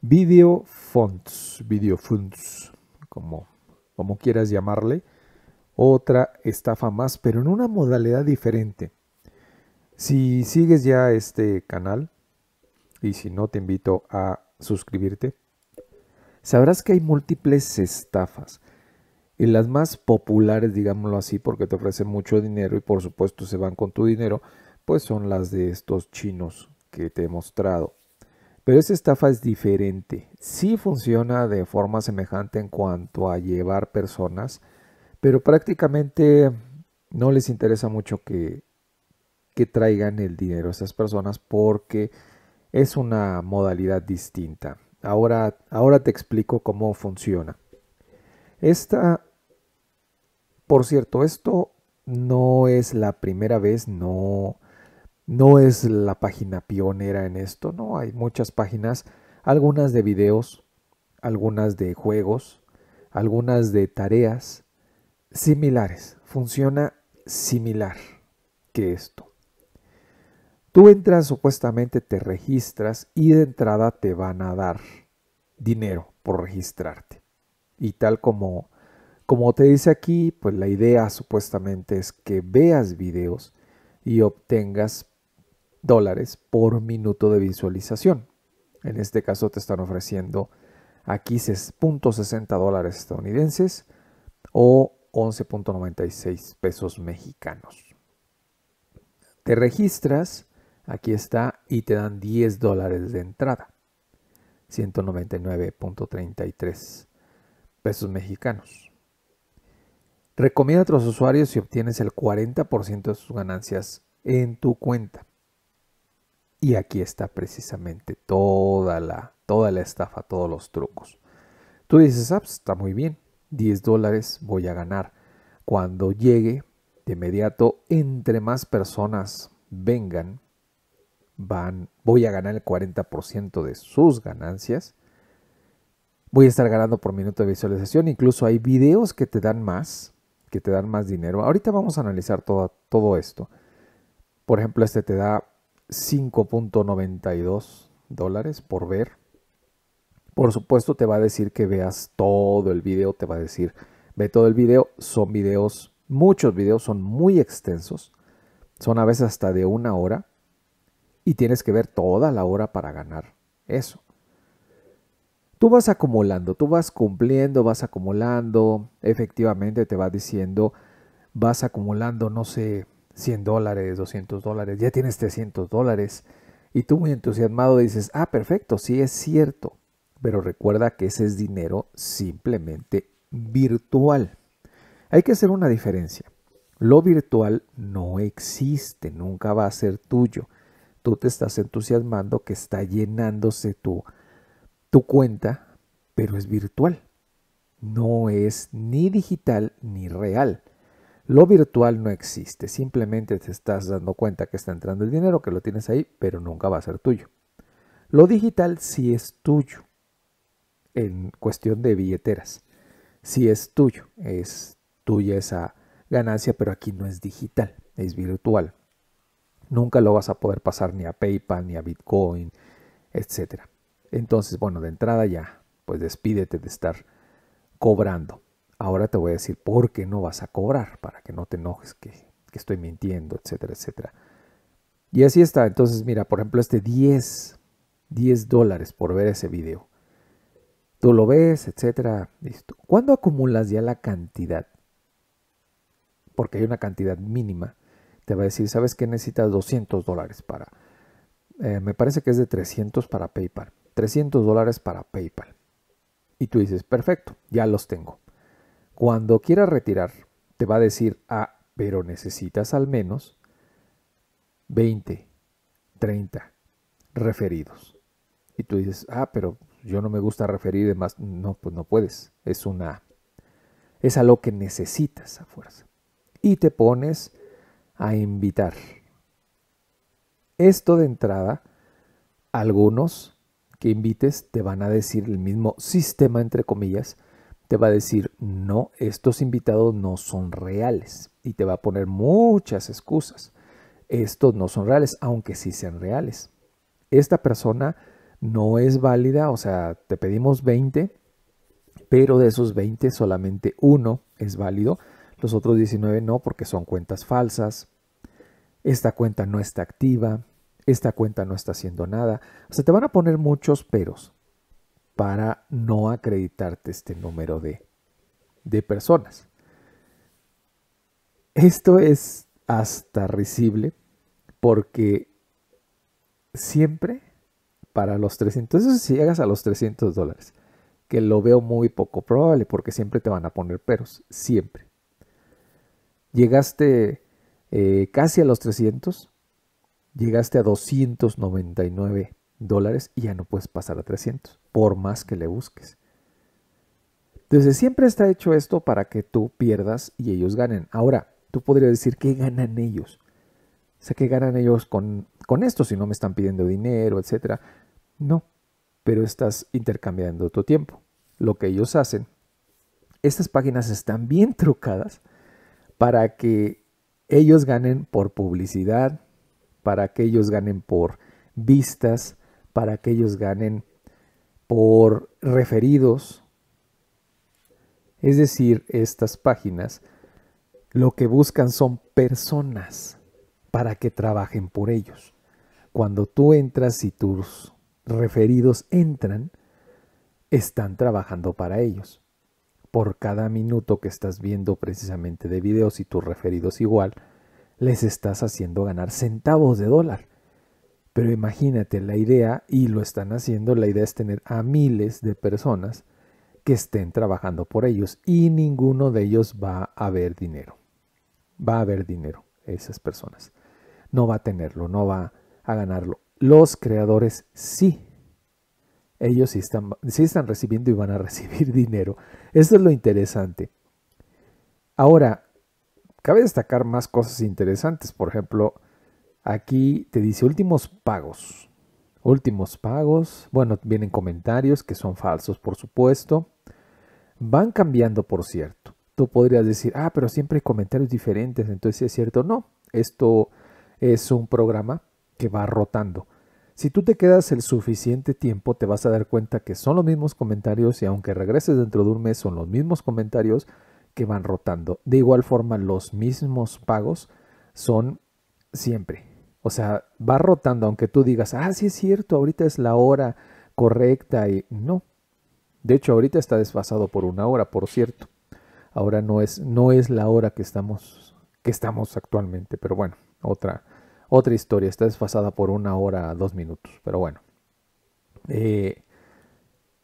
Video Fonts, Video Fonts, como, como quieras llamarle. Otra estafa más, pero en una modalidad diferente. Si sigues ya este canal, y si no te invito a suscribirte, sabrás que hay múltiples estafas. Y las más populares, digámoslo así, porque te ofrecen mucho dinero y por supuesto se van con tu dinero, pues son las de estos chinos que te he mostrado. Pero esta estafa es diferente. Sí funciona de forma semejante en cuanto a llevar personas, pero prácticamente no les interesa mucho que, traigan el dinero a esas personas porque es una modalidad distinta. Ahora, ahora te explico cómo funciona. Esta, por cierto, esto no es la primera vez, no, no es la página pionera en esto, no, hay muchas páginas, algunas de videos, algunas de juegos, algunas de tareas similares. Funciona similar que esto. Tú entras, supuestamente te registras y de entrada te van a dar dinero por registrarte. Y tal como, como te dice aquí, pues la idea supuestamente es que veas videos y obtengas dólares por minuto de visualización. En este caso te están ofreciendo aquí 6.60 dólares estadounidenses o 11.96 pesos mexicanos. Te registras, aquí está, y te dan 10 dólares de entrada, 199.33 pesos mexicanos. Recomienda a otros usuarios si obtienes el 40% de sus ganancias en tu cuenta. Y aquí está precisamente toda la, toda la estafa, todos los trucos. Tú dices, ah, pues, está muy bien, 10 dólares voy a ganar. Cuando llegue, de inmediato, entre más personas vengan, van, voy a ganar el 40% de sus ganancias. Voy a estar ganando por minuto de visualización. Incluso hay videos que te dan más, que te dan más dinero. Ahorita vamos a analizar todo, todo esto. Por ejemplo, este te da 5.92 dólares por ver. Por supuesto te va a decir que veas todo el video, te va a decir, ve todo el video, son videos, muchos videos son muy extensos, son a veces hasta de una hora y tienes que ver toda la hora para ganar eso. Tú vas acumulando, tú vas cumpliendo, vas acumulando, efectivamente te va diciendo, vas acumulando, no sé, 100 dólares, 200 dólares, ya tienes 300 dólares. Y tú muy entusiasmado dices, ah, perfecto, sí es cierto. Pero recuerda que ese es dinero simplemente virtual. Hay que hacer una diferencia. Lo virtual no existe, nunca va a ser tuyo. Tú te estás entusiasmando que está llenándose tu, tu cuenta, pero es virtual. No es ni digital ni real. Lo virtual no existe, simplemente te estás dando cuenta que está entrando el dinero, que lo tienes ahí, pero nunca va a ser tuyo. Lo digital sí es tuyo, en cuestión de billeteras, sí es tuyo, es tuya esa ganancia, pero aquí no es digital, es virtual. Nunca lo vas a poder pasar ni a PayPal, ni a Bitcoin, etc. Entonces, bueno, de entrada ya, pues despídete de estar cobrando. Ahora te voy a decir por qué no vas a cobrar, para que no te enojes que, estoy mintiendo, etcétera, etcétera. Y así está. Entonces, mira, por ejemplo, este 10, 10 dólares por ver ese video. Tú lo ves, etcétera. Listo. ¿Cuándo acumulas ya la cantidad? Porque hay una cantidad mínima. Te va a decir, ¿sabes qué? Necesitas 200 dólares para... Eh, me parece que es de 300 para PayPal. 300 dólares para PayPal. Y tú dices, perfecto, ya los tengo. Cuando quieras retirar, te va a decir, ah, pero necesitas al menos 20, 30 referidos. Y tú dices, ah, pero yo no me gusta referir y demás. No, pues no puedes. Es una. Es a lo que necesitas a fuerza. Y te pones a invitar. Esto de entrada, algunos que invites te van a decir el mismo sistema, entre comillas, te va a decir, no, estos invitados no son reales y te va a poner muchas excusas. Estos no son reales, aunque sí sean reales. Esta persona no es válida, o sea, te pedimos 20, pero de esos 20 solamente uno es válido, los otros 19 no porque son cuentas falsas, esta cuenta no está activa, esta cuenta no está haciendo nada, o sea, te van a poner muchos peros para no acreditarte este número de, personas. Esto es hasta risible porque siempre para los 300, eso si llegas a los 300 dólares, que lo veo muy poco probable porque siempre te van a poner peros, siempre. Llegaste eh, casi a los 300, llegaste a 299 dólares y ya no puedes pasar a 300, por más que le busques. Entonces siempre está hecho esto para que tú pierdas y ellos ganen. Ahora, tú podrías decir, ¿qué ganan ellos? O sea, ¿qué ganan ellos con, con esto si no me están pidiendo dinero, etcétera? No, pero estás intercambiando tu tiempo. Lo que ellos hacen, estas páginas están bien trucadas para que ellos ganen por publicidad, para que ellos ganen por vistas, para que ellos ganen por referidos. Es decir, estas páginas lo que buscan son personas para que trabajen por ellos. Cuando tú entras y tus referidos entran, están trabajando para ellos. Por cada minuto que estás viendo precisamente de videos y tus referidos igual, les estás haciendo ganar centavos de dólar pero imagínate la idea, y lo están haciendo, la idea es tener a miles de personas que estén trabajando por ellos y ninguno de ellos va a haber dinero. Va a haber dinero esas personas. No va a tenerlo, no va a ganarlo. Los creadores sí. Ellos sí están, sí están recibiendo y van a recibir dinero. Eso es lo interesante. Ahora, cabe destacar más cosas interesantes. Por ejemplo, Aquí te dice últimos pagos. Últimos pagos. Bueno, vienen comentarios que son falsos, por supuesto. Van cambiando, por cierto. Tú podrías decir, ah, pero siempre hay comentarios diferentes, entonces es cierto. No, esto es un programa que va rotando. Si tú te quedas el suficiente tiempo, te vas a dar cuenta que son los mismos comentarios y aunque regreses dentro de un mes, son los mismos comentarios que van rotando. De igual forma, los mismos pagos son siempre. O sea, va rotando, aunque tú digas, ah, sí es cierto, ahorita es la hora correcta y no. De hecho, ahorita está desfasado por una hora, por cierto. Ahora no es, no es la hora que estamos, que estamos actualmente, pero bueno, otra, otra historia. Está desfasada por una hora, dos minutos, pero bueno. Eh,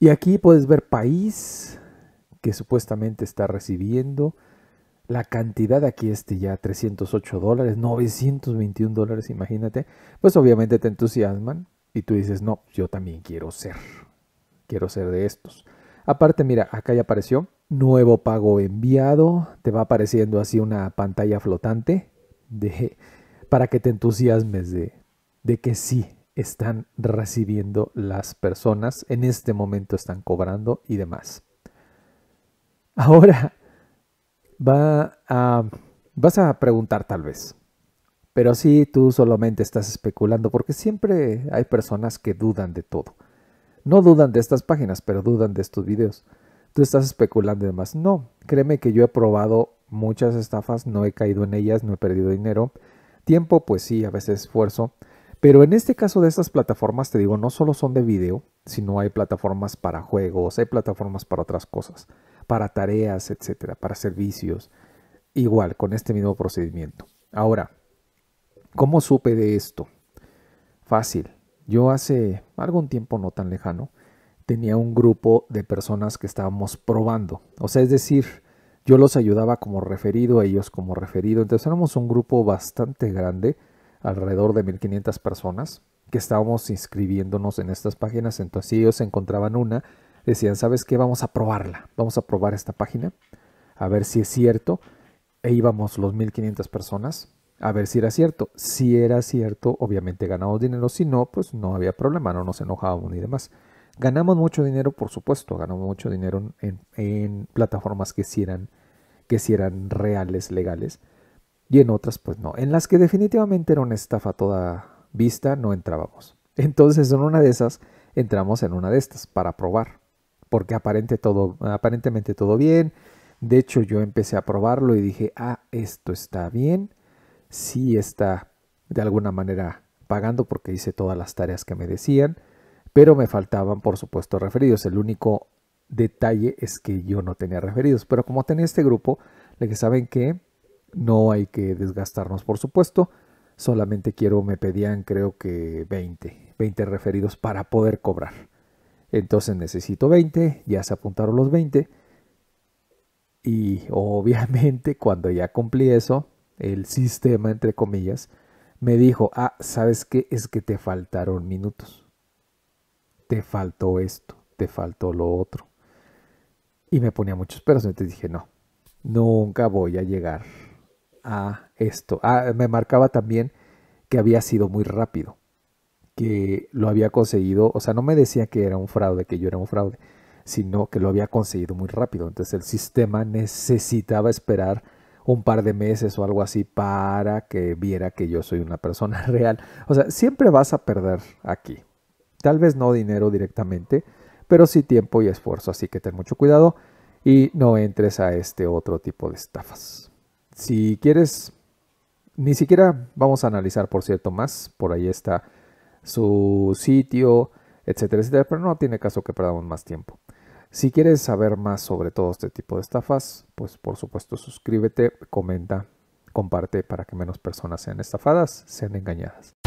y aquí puedes ver país que supuestamente está recibiendo la cantidad aquí este ya 308 dólares, 921 dólares, imagínate, pues obviamente te entusiasman y tú dices, no, yo también quiero ser, quiero ser de estos. Aparte, mira, acá ya apareció nuevo pago enviado, te va apareciendo así una pantalla flotante de, para que te entusiasmes de, de que sí están recibiendo las personas, en este momento están cobrando y demás. Ahora, va a, vas a preguntar tal vez, pero si tú solamente estás especulando porque siempre hay personas que dudan de todo. No dudan de estas páginas, pero dudan de estos videos. Tú estás especulando y demás. No, créeme que yo he probado muchas estafas, no he caído en ellas, no he perdido dinero. Tiempo, pues sí, a veces esfuerzo. Pero en este caso de estas plataformas, te digo, no solo son de video, sino hay plataformas para juegos, hay plataformas para otras cosas para tareas, etcétera, para servicios. Igual, con este mismo procedimiento. Ahora, ¿cómo supe de esto? Fácil. Yo hace algún tiempo no tan lejano tenía un grupo de personas que estábamos probando. O sea, es decir, yo los ayudaba como referido, ellos como referido. Entonces éramos un grupo bastante grande, alrededor de 1500 personas, que estábamos inscribiéndonos en estas páginas. Entonces si ellos encontraban una, decían, ¿sabes qué? Vamos a probarla, vamos a probar esta página, a ver si es cierto. E íbamos los 1500 personas a ver si era cierto. Si era cierto, obviamente ganamos dinero, si no, pues no había problema, no nos enojábamos ni demás. Ganamos mucho dinero, por supuesto, ganamos mucho dinero en, plataformas que sí, eran, que sí eran reales, legales, y en otras pues no, en las que definitivamente era una estafa toda vista, no entrábamos. Entonces en una de esas entramos en una de estas para probar porque aparente todo, aparentemente todo bien. De hecho, yo empecé a probarlo y dije, ah, esto está bien. Sí está de alguna manera pagando porque hice todas las tareas que me decían, pero me faltaban, por supuesto, referidos. El único detalle es que yo no tenía referidos, pero como tenía este grupo, le que saben que no hay que desgastarnos, por supuesto. Solamente quiero, me pedían creo que 20, 20 referidos para poder cobrar. Entonces necesito 20, ya se apuntaron los 20. Y obviamente cuando ya cumplí eso, el sistema, entre comillas, me dijo, ah, ¿sabes qué? Es que te faltaron minutos. Te faltó esto, te faltó lo otro. Y me ponía muchos peros, entonces dije, no, nunca voy a llegar a esto. Ah, me marcaba también que había sido muy rápido que lo había conseguido, o sea, no me decía que era un fraude, que yo era un fraude, sino que lo había conseguido muy rápido. Entonces el sistema necesitaba esperar un par de meses o algo así para que viera que yo soy una persona real. O sea, siempre vas a perder aquí. Tal vez no dinero directamente, pero sí tiempo y esfuerzo. Así que ten mucho cuidado y no entres a este otro tipo de estafas. Si quieres, ni siquiera vamos a analizar, por cierto, más. Por ahí está su sitio, etcétera, etcétera, pero no tiene caso que perdamos más tiempo. Si quieres saber más sobre todo este tipo de estafas, pues por supuesto suscríbete, comenta, comparte para que menos personas sean estafadas, sean engañadas.